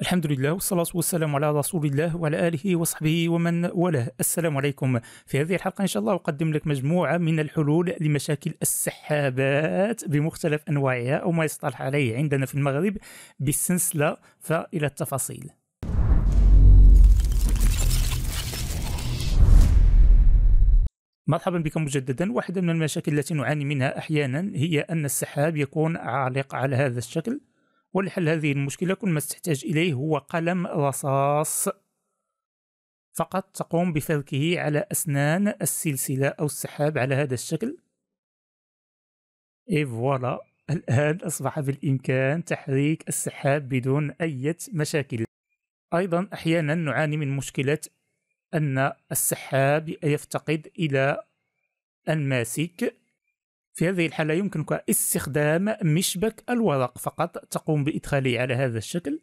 الحمد لله والصلاة والسلام على رسول الله وعلى آله وصحبه ومن والاه السلام عليكم في هذه الحلقة إن شاء الله أقدم لك مجموعة من الحلول لمشاكل السحابات بمختلف أنواعها أو ما يصطلح عليه عندنا في المغرب بالسنسلة فإلى التفاصيل مرحبا بكم مجددا واحدة من المشاكل التي نعاني منها أحيانا هي أن السحاب يكون عالق على هذا الشكل ولحل هذه المشكلة كل ما تحتاج إليه هو قلم رصاص فقط تقوم بفركه على أسنان السلسلة أو السحاب على هذا الشكل إيه فوالا الآن أصبح بالإمكان تحريك السحاب بدون أي مشاكل أيضا أحيانا نعاني من مشكلة أن السحاب يفتقد إلى الماسك في هذه الحالة يمكنك استخدام مشبك الورق فقط تقوم بإدخاله على هذا الشكل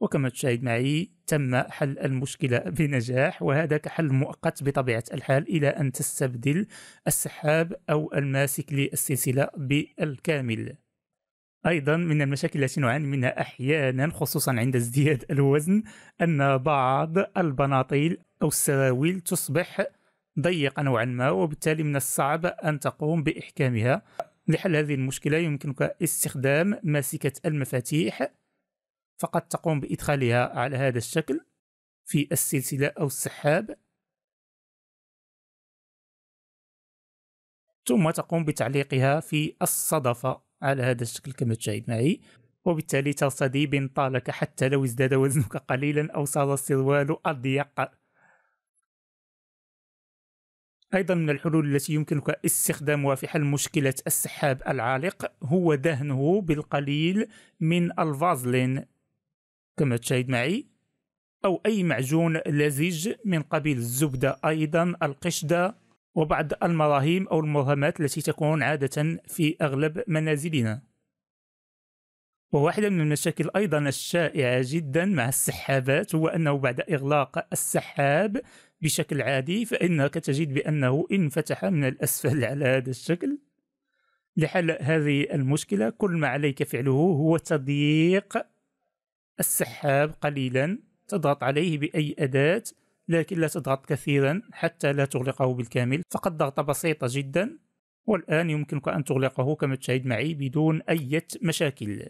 وكما تشاهد معي تم حل المشكلة بنجاح وهذا كحل مؤقت بطبيعة الحال إلى أن تستبدل السحاب أو الماسك للسلسلة بالكامل أيضا من المشاكل التي نعاني منها أحيانا خصوصا عند ازدياد الوزن أن بعض البناطيل أو السراويل تصبح ضيقة نوعا ما وبالتالي من الصعب أن تقوم بإحكامها لحل هذه المشكلة يمكنك استخدام ماسكة المفاتيح فقط تقوم بإدخالها على هذا الشكل في السلسلة أو السحاب ثم تقوم بتعليقها في الصدفة على هذا الشكل كما تشاهد معي وبالتالي ترتدي بنطالك حتى لو ازداد وزنك قليلا أو صار السروال أضيق أيضا من الحلول التي يمكنك استخدامها في حل مشكلة السحاب العالق هو دهنه بالقليل من الفازلين كما تشاهد معي أو أي معجون لزج من قبيل الزبدة أيضا القشدة وبعض المراهيم أو المرهمات التي تكون عادة في أغلب منازلنا وواحدة من المشاكل أيضا الشائعة جدا مع السحابات هو أنه بعد إغلاق السحاب بشكل عادي فإنك تجد بأنه انفتح من الأسفل على هذا الشكل لحل هذه المشكلة كل ما عليك فعله هو تضييق السحاب قليلا تضغط عليه بأي أداة لكن لا تضغط كثيرا حتى لا تغلقه بالكامل فقد ضغطة بسيطة جدا والآن يمكنك أن تغلقه كما تشاهد معي بدون أي مشاكل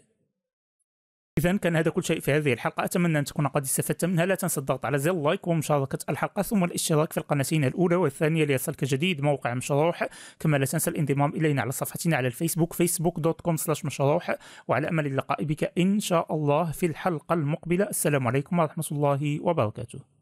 اذا كان هذا كل شيء في هذه الحلقه اتمنى ان تكون قد استفدت منها لا تنسى الضغط على زر اللايك ومشاركه الحلقه ثم الاشتراك في القناتين الاولى والثانيه ليصلك جديد موقع مشروح كما لا تنسى الانضمام الينا على صفحتنا على الفيسبوك facebook.com مشروح وعلى امل اللقاء بك ان شاء الله في الحلقه المقبله السلام عليكم ورحمه الله وبركاته